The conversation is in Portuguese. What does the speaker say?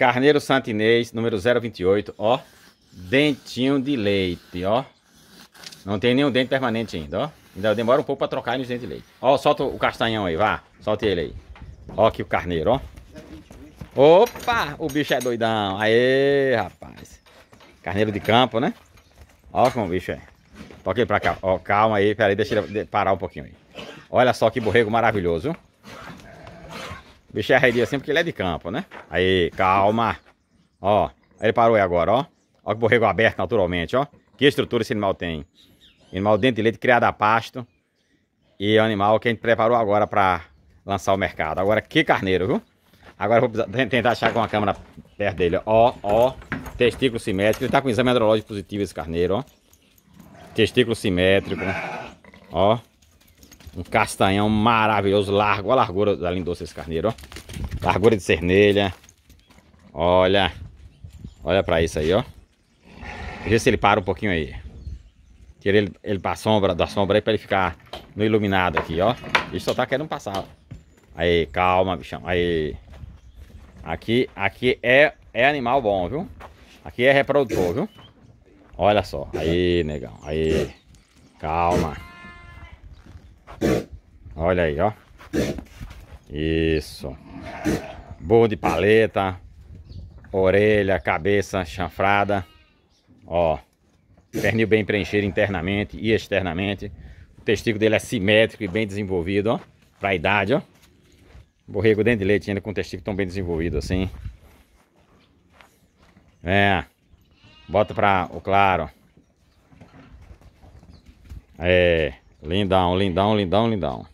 Carneiro Santinês, número 028, ó. Dentinho de leite, ó. Não tem nenhum dente permanente ainda, ó. Ainda demora um pouco pra trocar nos dentes de leite. Ó, solta o castanhão aí, vá. Solte ele aí. Ó aqui o carneiro, ó. Opa, o bicho é doidão. Aê, rapaz. Carneiro de campo, né? Ó como o bicho é. Toca ele pra cá. Ó, calma aí, peraí, deixa ele parar um pouquinho aí. Olha só que borrego maravilhoso. O bicho é arredio assim porque ele é de campo, né? Aí, calma. Ó, aí ele parou aí agora, ó. Ó que borrego aberto naturalmente, ó. Que estrutura esse animal tem. Animal dentro de leite criado a pasto. E é um animal que a gente preparou agora para lançar o mercado. Agora, que carneiro, viu? Agora eu vou tentar achar com a câmera perto dele. Ó, ó. Testículo simétrico. Ele tá com exame andrológico positivo esse carneiro, ó. Testículo simétrico. Né? Ó. Um castanhão maravilhoso, largo. Olha a largura da lindoça desse carneiro, ó. Largura de cernelha. Olha. Olha pra isso aí, ó. Vê se ele para um pouquinho aí. Tira ele, ele pra sombra, da sombra aí pra ele ficar no iluminado aqui, ó. Ele só tá querendo passar. Aí, calma, bichão. Aí. Aqui, aqui é, é animal bom, viu? Aqui é reprodutor, viu? Olha só. Aí, negão. Aí. Calma. Olha aí, ó. Isso. Burro de paleta. Orelha, cabeça chanfrada. Ó. Pernil bem preenchido internamente e externamente. O testículo dele é simétrico e bem desenvolvido, ó. Pra idade, ó. Borrego dentro de leite ainda com o testículo tão bem desenvolvido assim. É. Bota pra o claro. É. Lindão, lindão, lindão, lindão.